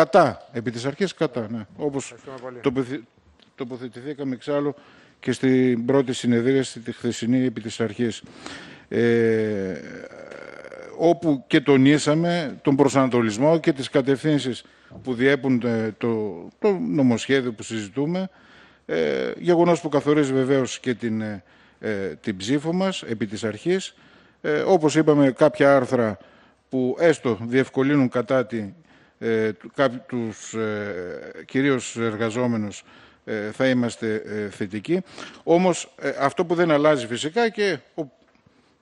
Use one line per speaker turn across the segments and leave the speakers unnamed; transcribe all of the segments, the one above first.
Κατά. Επί της αρχής κατά, ναι. Όπως τοποθε... τοποθετηθήκαμε εξάλλου και στην πρώτη συνεδρίαση τη χθεσινή επί της αρχής. Ε, όπου και τονίσαμε τον προσανατολισμό και τις κατευθύνσεις που διέπουν ε, το, το νομοσχέδιο που συζητούμε, ε, γεγονός που καθορίζει βεβαίως και την, ε, την ψήφο μας επί της αρχής. όπως είπαμε, κάποια άρθρα που έστω διευκολύνουν κατά τη ε, τους ε, κυρίως εργαζόμενους ε, θα είμαστε θετικοί. Όμως αυτό που δεν αλλάζει φυσικά και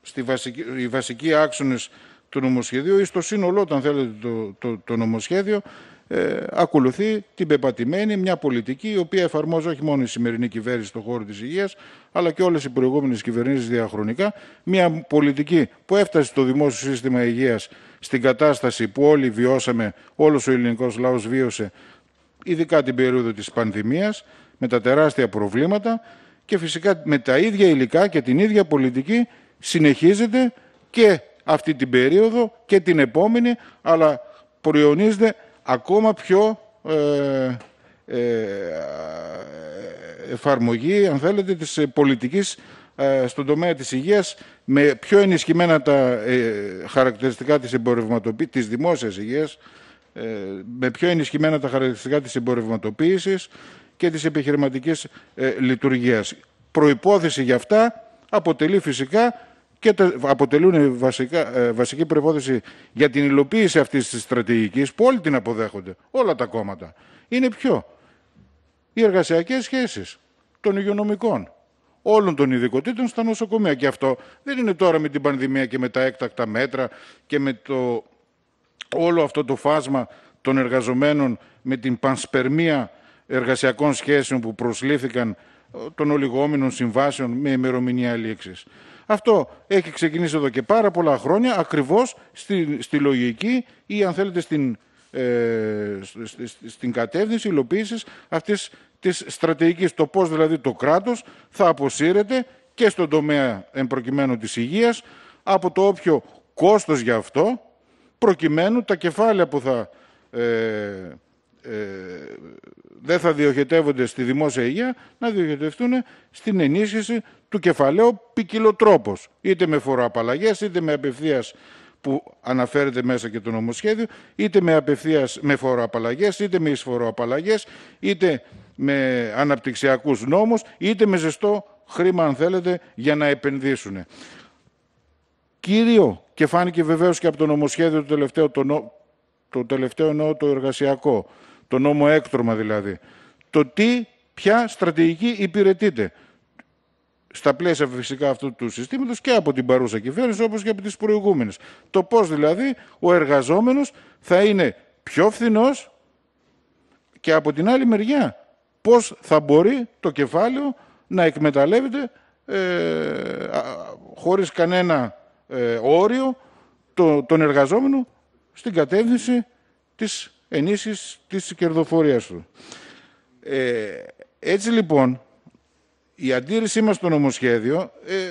στη βασική, οι βασικοί άξονες του νομοσχεδίου ή στο σύνολό, αν θέλετε, το, το, το νομοσχέδιο ε, ακολουθεί την πεπατημένη μια πολιτική η οποία εφαρμόζει όχι μόνο η σημερινή κυβέρνηση στον χώρο της υγείας αλλά και όλες οι προηγούμενες κυβερνήσεις διαχρονικά μια πολιτική που έφτασε το δημόσιο σύστημα υγείας στην κατάσταση που όλοι βιώσαμε, όλος ο ελληνικός λαός βίωσε ειδικά την περίοδο της πανδημίας με τα τεράστια προβλήματα και φυσικά με τα ίδια υλικά και την ίδια πολιτική συνεχίζεται και αυτή την περίοδο και την επόμενη αλλά προϊονίζεται ακόμα πιο ε, ε, εφαρμογή, αν θέλετε, της πολιτικής ε, στον τομέα της υγείας με πιο ενισχυμένα τα χαρακτηριστικά της, της δημόσιας υγείας, με πιο ενισχυμένα τα χαρακτηριστικά της εμπορευματοποίησης και της επιχειρηματικής λειτουργίας. Προϋπόθεση για αυτά αποτελεί φυσικά και αποτελούν βασικά, ε, βασική προπόθεση για την υλοποίηση αυτής της στρατηγικής που όλοι την αποδέχονται, όλα τα κόμματα. Είναι ποιο. Οι εργασιακές σχέσεις των υγειονομικών, όλων των ειδικοτήτων στα νοσοκομεία. Και αυτό δεν είναι τώρα με την πανδημία και με τα έκτακτα μέτρα και με το, όλο αυτό το φάσμα των εργαζομένων με την πανσπερμία εργασιακών σχέσεων που προσλήφθηκαν ε, των ολιγόμενων συμβάσεων με ημερομηνία λήξης. Αυτό έχει ξεκινήσει εδώ και πάρα πολλά χρόνια ακριβώς στη, στη λογική ή αν θέλετε στην, ε, στην κατεύθυνση υλοποίησης αυτής της στρατηγικής. Το πώς δηλαδή το κράτος θα αποσύρεται και στον τομέα εμπροκειμένου της υγείας από το όποιο κόστος για αυτό προκειμένου τα κεφάλαια που θα... Ε, ε, δεν θα διοχετεύονται στη δημόσια υγεία, να διοχετευτούν στην ενίσχυση του κεφαλαίου ποικιλοτρόπως. Είτε με φοροαπαλλαγές, είτε με απευθείας που αναφέρεται μέσα και το νομοσχέδιο, είτε με απευθείας με φοροαπαλλαγές, είτε με εισφοροαπαλλαγές, είτε με αναπτυξιακούς νόμους, είτε με ζεστό χρήμα, αν θέλετε, για να επενδύσουν. Κύριο, και φάνηκε βεβαίως και από το νομοσχέδιο το τελευταίο, το, το τελευταίο εννοώ το εργασιακό, το νόμο έκτρωμα δηλαδή. Το τι, ποια στρατηγική υπηρετείται. Στα πλαίσια φυσικά αυτού του συστήματος και από την παρούσα κυβέρνηση όπως και από τις προηγούμενες. Το πώς δηλαδή ο εργαζόμενος θα είναι πιο φθηνός και από την άλλη μεριά πώς θα μπορεί το κεφάλαιο να εκμεταλλεύεται ε, χωρίς κανένα ε, όριο το, τον εργαζόμενο στην κατεύθυνση της ενίσχυσης της κερδοφορίας του. Ε, έτσι λοιπόν, η αντίρρησή μας στο νομοσχέδιο ε,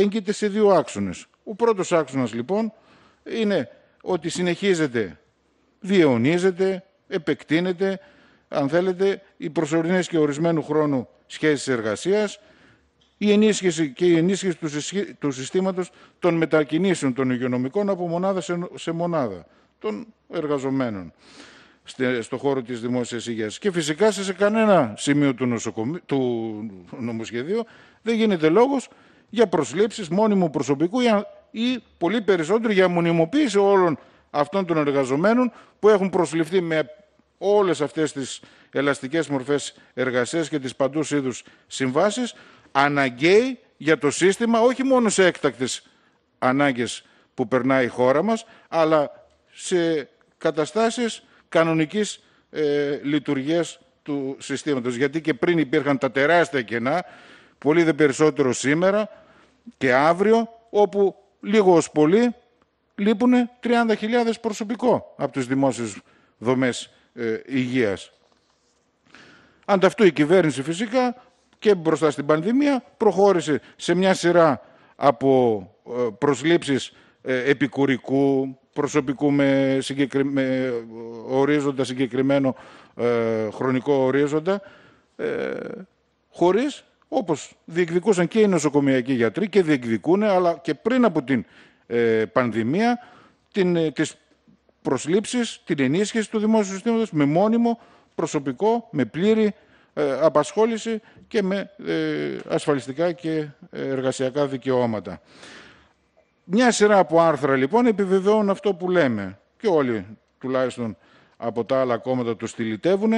έγκυται σε δύο άξονες. Ο πρώτος άξονας λοιπόν είναι ότι συνεχίζεται, διαιωνίζεται, επεκτείνεται, αν θέλετε, οι προσωρινές και ορισμένου χρόνου σχέσεις εργασίας, η ενίσχυση και η ενίσχυση του συστήματος των μετακινήσεων των υγειονομικών από μονάδα σε μονάδα των εργαζομένων στον χώρο της δημόσιας υγείας. Και φυσικά σε κανένα σημείο του, νομοσχεδίου δεν γίνεται λόγος για προσλήψεις μόνιμου προσωπικού ή πολύ περισσότερο για μονιμοποίηση όλων αυτών των εργαζομένων που έχουν προσληφθεί με όλες αυτές τις ελαστικές μορφές εργασίας και τις παντούς είδους συμβάσεις, αναγκαίοι για το σύστημα, όχι μόνο σε έκτακτες ανάγκες που περνάει η χώρα μας, αλλά σε καταστάσεις κανονικής ε, λειτουργίας του συστήματος. Γιατί και πριν υπήρχαν τα τεράστια κενά, πολύ δε περισσότερο σήμερα και αύριο, όπου λίγο ως πολύ λείπουν 30.000 προσωπικό από τις δημόσιες δομές ε, υγείας. Ανταυτού η κυβέρνηση φυσικά και μπροστά στην πανδημία προχώρησε σε μια σειρά από ε, προσλήψεις ε, επικουρικού, προσωπικού με, ορίζοντα συγκεκριμένο ε, χρονικό ορίζοντα, ε, χωρίς, όπως διεκδικούσαν και οι νοσοκομιακοί γιατροί και διεκδικούν, αλλά και πριν από την ε, πανδημία, την, ε, τις προσλήψεις, την ενίσχυση του δημόσιου συστήματος με μόνιμο, προσωπικό, με πλήρη ε, απασχόληση και με ασφαλιστικά και εργασιακά δικαιώματα. Μια σειρά από άρθρα λοιπόν επιβεβαιώνουν αυτό που λέμε. Και όλοι τουλάχιστον από τα άλλα κόμματα τους στυλιτεύουν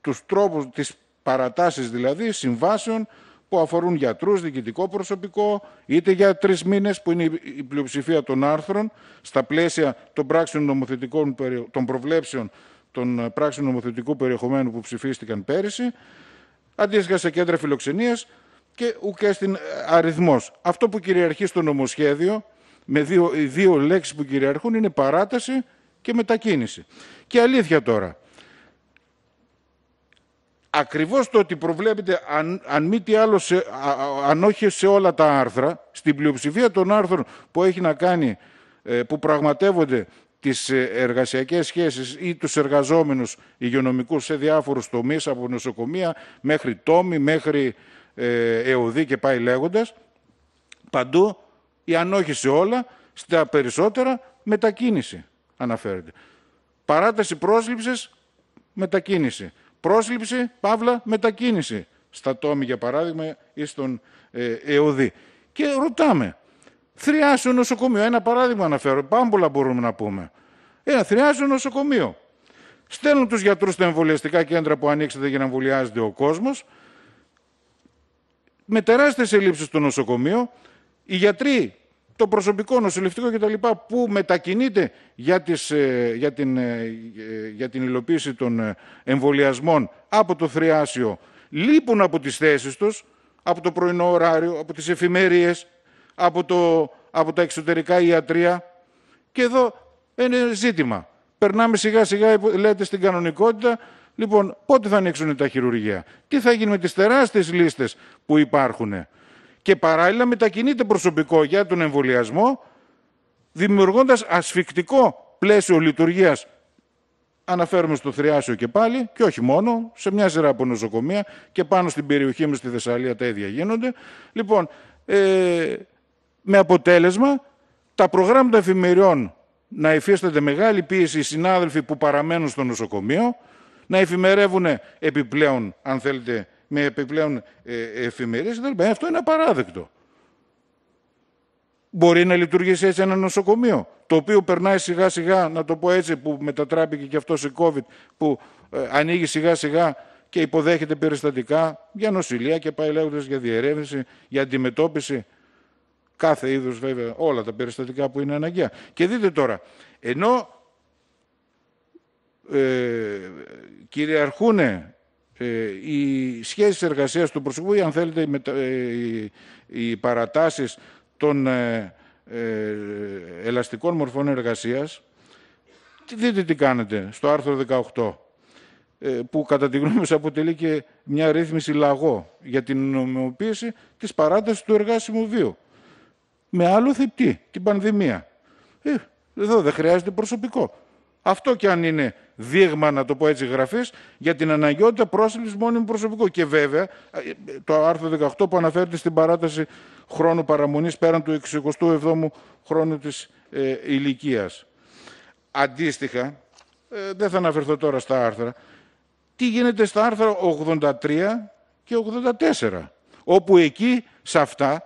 τους τρόπους, τις παρατάσεις δηλαδή συμβάσεων που αφορούν γιατρούς, διοικητικό προσωπικό, είτε για τρεις μήνες που είναι η πλειοψηφία των άρθρων, στα πλαίσια των πράξεων νομοθετικών, των προβλέψεων των ε, πράξεων νομοθετικού περιεχομένου που ψηφίστηκαν πέρυσι, αντίστοιχα σε κέντρα φιλοξενίας, και ουκέστην ε, αριθμός. Αυτό που κυριαρχεί στο νομοσχέδιο, με δύο, οι δύο λέξεις που κυριαρχούν, είναι παράταση και μετακίνηση. Και αλήθεια τώρα, ακριβώς το ότι προβλέπεται, αν, αν μη τι άλλο, αν όχι σε όλα τα άρθρα, στην πλειοψηφία των άρθρων που έχει να κάνει, ε, που πραγματεύονται τις ε, εργασιακές σχέσεις ή τους εργαζόμενους υγειονομικούς σε διάφορους τομείς, από νοσοκομεία μέχρι τόμοι, μέχρι ε, ΕΟΔΗ και πάει λέγοντας, παντού ή αν σε όλα, στα περισσότερα μετακίνηση αναφέρεται. Παράταση πρόσληψης, μετακίνηση. Πρόσληψη, παύλα, μετακίνηση. Στα τόμη, για παράδειγμα, ή στον ε, Και ρωτάμε, θριάσιο νοσοκομείο, ένα παράδειγμα αναφέρω, πάμπολα μπορούμε να πούμε. Ένα ε, θριάσιο νοσοκομείο. Στέλνουν τους γιατρούς στα εμβολιαστικά κέντρα που ανοίξετε για να εμβολιάζεται ο κόσμος με τεράστιες ελλείψεις στο νοσοκομείο, οι γιατροί, το προσωπικό νοσηλευτικό κτλ. που μετακινείται για, τις, ε, για, την, ε, ε, για υλοποίηση των εμβολιασμών από το θριάσιο, λείπουν από τις θέσεις τους, από το πρωινό ωράριο, από τις εφημερίες, από, από τα εξωτερικά ιατρία. Και εδώ είναι ζήτημα. Περνάμε σιγά σιγά, λέτε, στην κανονικότητα, Λοιπόν, πότε θα ανοίξουν τα χειρουργεία, τι θα γίνει με τις τεράστιες λίστες που υπάρχουν. Και παράλληλα μετακινείται προσωπικό για τον εμβολιασμό, δημιουργώντας ασφικτικό πλαίσιο λειτουργίας. Αναφέρομαι στο Θριάσιο και πάλι, και όχι μόνο, σε μια σειρά από νοσοκομεία και πάνω στην περιοχή μου στη Θεσσαλία τα ίδια γίνονται. Λοιπόν, ε, με αποτέλεσμα τα προγράμματα εφημεριών να υφίσταται μεγάλη πίεση οι συνάδελφοι που παραμένουν στο νοσοκομείο, να εφημερεύουν επιπλέον, αν θέλετε, με επιπλέον ε, εφημερίες εφημερίες. Αυτό είναι απαράδεκτο. Μπορεί να λειτουργήσει έτσι ένα νοσοκομείο, το οποίο περνάει σιγά σιγά, να το πω έτσι, που μετατράπηκε και αυτό σε COVID, που ε, ανοίγει σιγά σιγά και υποδέχεται περιστατικά για νοσηλεία και πάει λέγοντας για διερεύνηση, για αντιμετώπιση. Κάθε είδους βέβαια, όλα τα περιστατικά που είναι αναγκαία. Και δείτε τώρα, ενώ ε, κυριαρχούν ε, οι σχέσεις εργασίας του προσωπικού ή αν θέλετε οι, ε, οι παρατάσεις των ε, ελαστικών μορφών εργασίας, δείτε τι κάνετε στο άρθρο 18 που κατά τη γνώμη αποτελεί και μια ρύθμιση λαγό για την νομιμοποίηση της παράτασης του εργάσιμου βίου. Με άλλο θυπτή, την πανδημία. Ε, εδώ δεν χρειάζεται προσωπικό. Αυτό και αν είναι δείγμα, να το πω έτσι, γραφής για την αναγκαιότητα πρόσληψης μόνιμου προσωπικού. Και βέβαια, ε, ε, το άρθρο 18 που αναφέρεται στην παράταση χρόνου παραμονής πέραν του 67ου χρόνου της ε, ηλικίας. Αντίστοιχα, ε, δεν θα αναφερθώ τώρα στα άρθρα, τι γίνεται στα άρθρα 83 και 84, όπου εκεί σε αυτά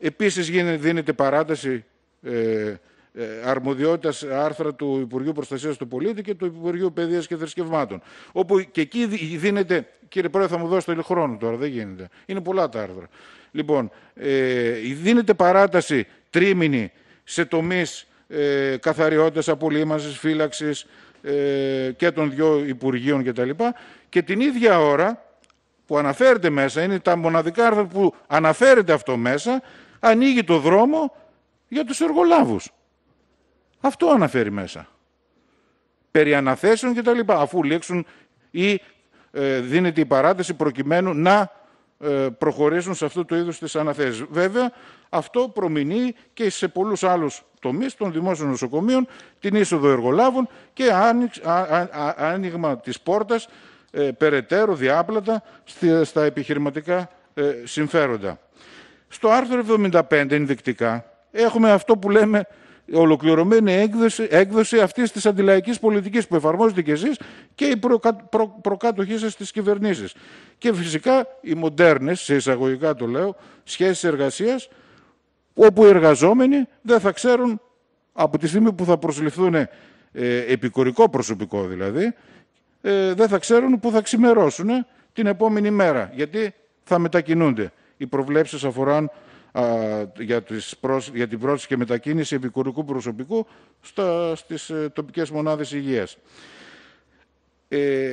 επίσης γίνεται, δίνεται παράταση ε, ε, αρμοδιότητας άρθρα του Υπουργείου Προστασίας του Πολίτη και του Υπουργείου Παιδείας και Θρησκευμάτων. Όπου και εκεί δίνεται. Κύριε Πρόεδρε, θα μου δώσετε χρόνο τώρα, δεν γίνεται. Είναι πολλά τα άρθρα. Λοιπόν, ε, δίνεται παράταση τρίμηνη σε τομείς ε, καθαριότητας, απολύμανση, φύλαξης ε, και των δύο Υπουργείων κτλ. Και, και την ίδια ώρα που αναφέρεται μέσα, είναι τα μοναδικά άρθρα που αναφέρεται αυτό μέσα, ανοίγει το δρόμο για τους εργολάβους. Αυτό αναφέρει μέσα. Περί αναθέσεων και τα λοιπά, αφού λήξουν ή ε, δίνεται η δινεται η προκειμένου να ε, προχωρήσουν σε αυτό το είδους τις αναθέσεις. Βέβαια, αυτό προμηνεί και σε πολλούς άλλους τομείς των δημόσιων νοσοκομείων, την είσοδο εργολάβων και άνοιγμα της πόρτας ε, περαιτέρω διάπλατα στα επιχειρηματικά ε, συμφέροντα. Στο άρθρο 75, ενδεικτικά, έχουμε αυτό που λέμε ολοκληρωμένη έκδοση, έκδοση αυτής της αντιλαϊκής πολιτικής που εφαρμόζετε και εσείς και οι προ, προκάτοχοί σας στις κυβερνήσεις. Και φυσικά οι μοντέρνες, σε εισαγωγικά το λέω, σχέσεις εργασίας, όπου οι εργαζόμενοι δεν θα ξέρουν από τη στιγμή που θα προσληφθούν ε, επικορικό προσωπικό δηλαδή, ε, δεν θα ξέρουν που θα ξημερώσουν την επόμενη μέρα, γιατί θα μετακινούνται. Οι προβλέψεις αφορούν για, τις για την πρόσκληση και μετακίνηση επικουρικού προσωπικού στα... στις ε, τοπικές μονάδες υγείας. Ε...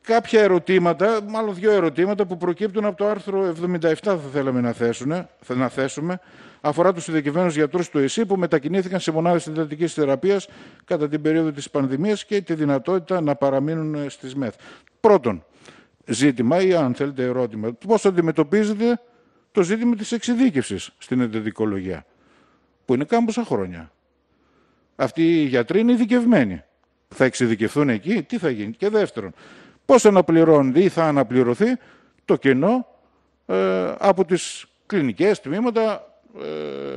κάποια ερωτήματα, μάλλον δύο ερωτήματα που προκύπτουν από το άρθρο 77 θα θέλαμε να, να θέσουμε αφορά τους ειδικευμένους γιατρούς του ΕΣΥ που μετακινήθηκαν σε μονάδες συντατικής θεραπείας κατά την περίοδο της πανδημίας και τη δυνατότητα να παραμείνουν ε, στις ΜΕΘ. Πρώτον, ζήτημα ή αν θέλετε ερώτημα, πώς αντιμετωπίζετε το ζήτημα της εξειδίκευσης στην εντατικολογία, που είναι κάμποσα χρόνια. Αυτοί οι γιατροί είναι ειδικευμένοι. Θα εξειδικευθούν εκεί, τι θα γίνει. Και δεύτερον, πώς αναπληρώνει ή θα αναπληρωθεί το κενό ε, από τις κλινικές τμήματα ε,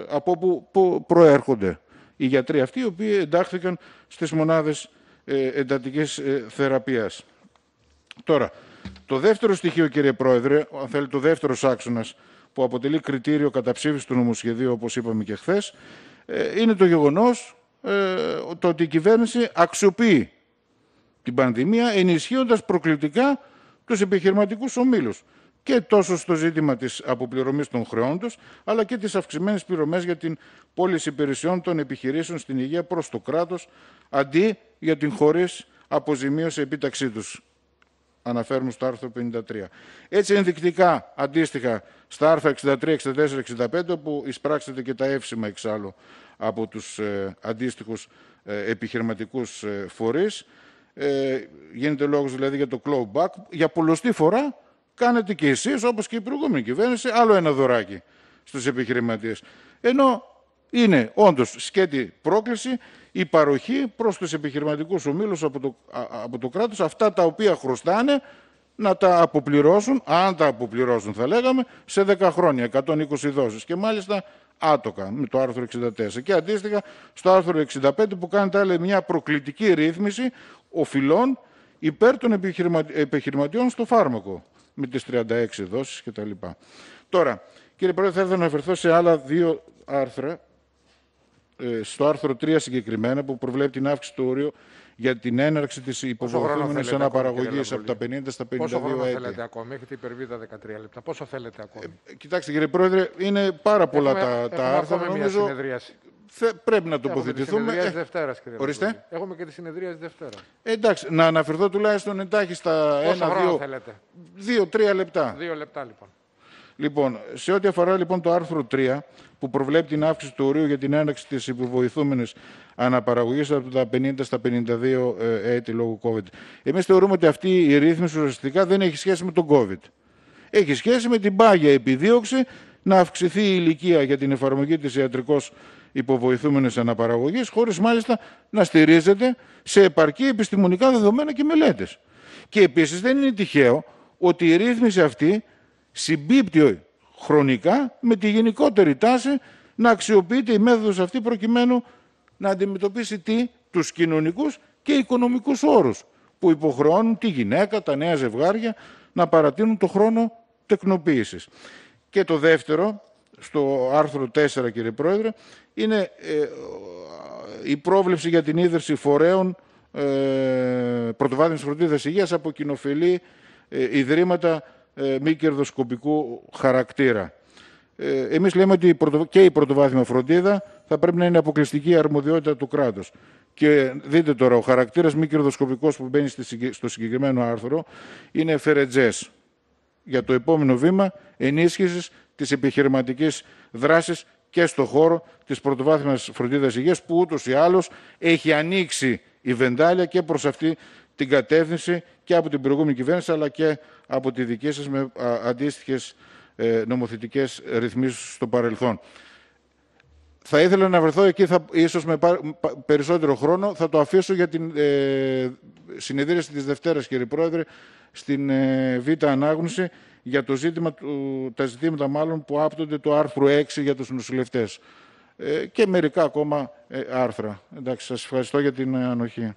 από όπου που προέρχονται οι γιατροί αυτοί, οι οποίοι εντάχθηκαν στις μονάδες ε, εντατικής ε, θεραπείας. Τώρα, το δεύτερο στοιχείο, κύριε Πρόεδρε, αν θέλει, το δεύτερο άξονας που αποτελεί κριτήριο καταψήφισης του νομοσχεδίου, όπως είπαμε και χθες, ε, είναι το γεγονός ε, ότι η κυβέρνηση αξιοποιεί την πανδημία ενισχύοντας προκλητικά τους επιχειρηματικούς ομίλους και τόσο στο ζήτημα της αποπληρωμής των χρεών τους, αλλά και τις αυξημένες πληρωμές για την πώληση υπηρεσιών των επιχειρήσεων στην υγεία προς το κράτος, αντί για την χωρίς αποζημίωση επίταξή τους αναφέρουν στο άρθρο 53. Έτσι ενδεικτικά, αντίστοιχα, στα άρθρα 63, 64, 65, που εισπράξετε και τα εύσημα εξάλλου από τους ε, αντίστοιχους ε, επιχειρηματικούς ε, φορείς, ε, γίνεται λόγος δηλαδή για το clawback, για πολλωστή φορά κάνετε και εσείς, όπως και η προηγούμενη κυβέρνηση, άλλο ένα δωράκι στους επιχειρηματίες. Ενώ είναι όντως σκέτη πρόκληση η παροχή προς τους επιχειρηματικούς ομίλους από το, από το κράτος αυτά τα οποία χρωστάνε να τα αποπληρώσουν, αν τα αποπληρώσουν θα λέγαμε, σε 10 χρόνια, 120 δόσεις και μάλιστα άτοκα με το άρθρο 64. Και αντίστοιχα στο άρθρο 65 που κάνει άλλη μια προκλητική ρύθμιση οφειλών υπέρ των επιχειρηματιών στο φάρμακο με τις 36 δόσεις κτλ. Τώρα, κύριε Πρόεδρε, θα ήθελα να αναφερθώ σε άλλα δύο άρθρα ε, στο άρθρο 3 συγκεκριμένα που προβλέπει την αύξηση του όριου για την έναρξη της υποβοηθούμενη αναπαραγωγή από τα 50 στα 52 έτη. Πόσο χρόνο θέλετε ακόμη, έχετε υπερβεί τα 13 λεπτά. Πόσο θέλετε ακόμη. Ε, κοιτάξτε κύριε Πρόεδρε, είναι πάρα πολλά έχουμε, τα, τα άρθρα. Έχουμε νομίζω, μια συνεδρίαση. Θε, πρέπει να τοποθετηθούμε. Έχουμε τη συνεδρία ε, Δευτέρας, κύριε Ορίστε. Έχουμε και τη συνεδρία τη Δευτέρας.
Ε, εντάξει, να
αναφερθώ τουλάχιστον εντάχιστα ένα-δύο. Δύο-τρία λεπτά. Δύο λεπτά λοιπόν. Λοιπόν, σε ό,τι αφορά λοιπόν το άρθρο 3, που προβλέπει την αύξηση του ορίου για την έναρξη της υποβοηθούμενης αναπαραγωγής από τα 50 στα 52 ε, έτη λόγω COVID. Εμείς θεωρούμε ότι αυτή η ρύθμιση ουσιαστικά δεν έχει σχέση με τον COVID. Έχει σχέση με την πάγια επιδίωξη να αυξηθεί η ηλικία για την εφαρμογή της ιατρικώ υποβοηθούμενης αναπαραγωγής, χωρίς μάλιστα να στηρίζεται σε επαρκή επιστημονικά δεδομένα και μελέτες. Και επίσης δεν είναι τυχαίο ότι η ρύθμιση αυτή συμπίπτει χρονικά με τη γενικότερη τάση να αξιοποιείται η μέθοδος αυτή προκειμένου να αντιμετωπίσει τι, τους κοινωνικούς και οικονομικούς όρους που υποχρεώνουν τη γυναίκα, τα νέα ζευγάρια να παρατείνουν το χρόνο τεκνοποίησης. Και το δεύτερο, στο άρθρο 4 κύριε Πρόεδρε, είναι ε, η πρόβλεψη για την ίδρυση φορέων ε, πρωτοβάθμιας φροντίδας υγείας από κοινοφιλή ε, ιδρύματα ε, μη κερδοσκοπικού χαρακτήρα. Ε, Εμείς λέμε ότι και η πρωτοβάθμια φροντίδα θα πρέπει να είναι αποκλειστική αρμοδιότητα του κράτους. Και δείτε τώρα, ο χαρακτήρας μη κερδοσκοπικός που μπαίνει στο συγκεκριμένο άρθρο είναι φερετζές για το επόμενο βήμα ενίσχυσης της επιχειρηματικής δράσης και στον χώρο της πρωτοβάθμιας φροντίδας υγείας, που ούτως ή άλλως έχει ανοίξει η βεντάλια και προς αυτή την κατεύθυνση και από την προηγούμενη κυβέρνηση αλλά και από τη δική σας με αντίστοιχες ε, νομοθετικές ρυθμίσεις στο παρελθόν. Θα ήθελα να βρεθώ εκεί, θα, ίσως με περισσότερο χρόνο. Θα το αφήσω για την ε, συνεδρίαση της Δευτέρας, κύριε Πρόεδρε, στην ε, Β' Ανάγνωση, για το ζήτημα, τα ζητήματα μάλλον που άπτονται του άρθρου 6 για τους νοσηλευτές. Ε, και μερικά ακόμα ε, άρθρα. Εντάξει, σας ευχαριστώ για την ανοχή.